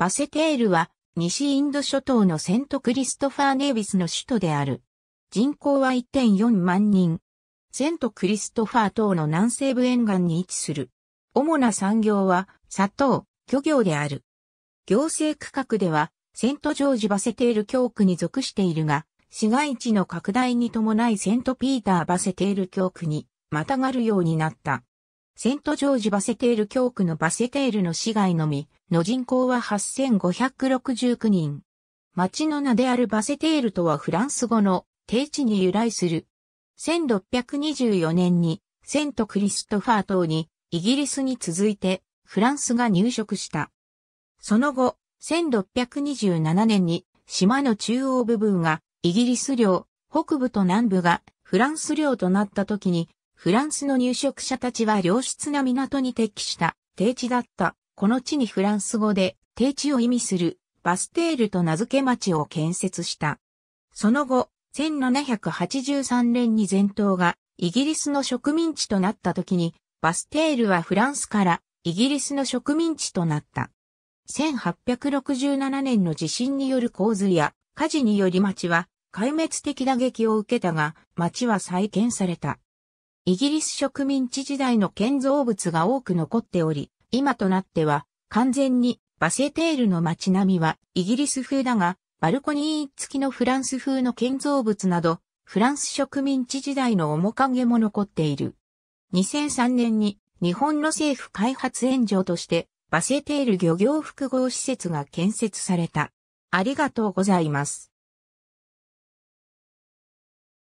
バセテールは西インド諸島のセントクリストファーネービスの首都である。人口は1.4万人。セントクリストファー島の南西部沿岸に位置する。主な産業は砂糖、漁業である。行政区画ではセントジョージ・バセテール教区に属しているが、市街地の拡大に伴いセントピーター・バセテール教区にまたがるようになった。セントジョージ・バセテール教区のバセテールの市街のみの人口は8569人。町の名であるバセテールとはフランス語の定地に由来する。1624年にセントクリストファー島にイギリスに続いてフランスが入植した。その後、1627年に島の中央部分がイギリス領、北部と南部がフランス領となった時にフランスの入植者たちは良質な港に適した低地だった。この地にフランス語で低地を意味するバステールと名付け町を建設した。その後、1783年に全島がイギリスの植民地となった時に、バステールはフランスからイギリスの植民地となった。1867年の地震による洪水や火事により町は壊滅的打撃を受けたが、町は再建された。イギリス植民地時代の建造物が多く残っており、今となっては完全にバセテールの街並みはイギリス風だが、バルコニー付きのフランス風の建造物など、フランス植民地時代の面影も残っている。2003年に日本の政府開発援助としてバセテール漁業複合施設が建設された。ありがとうございます。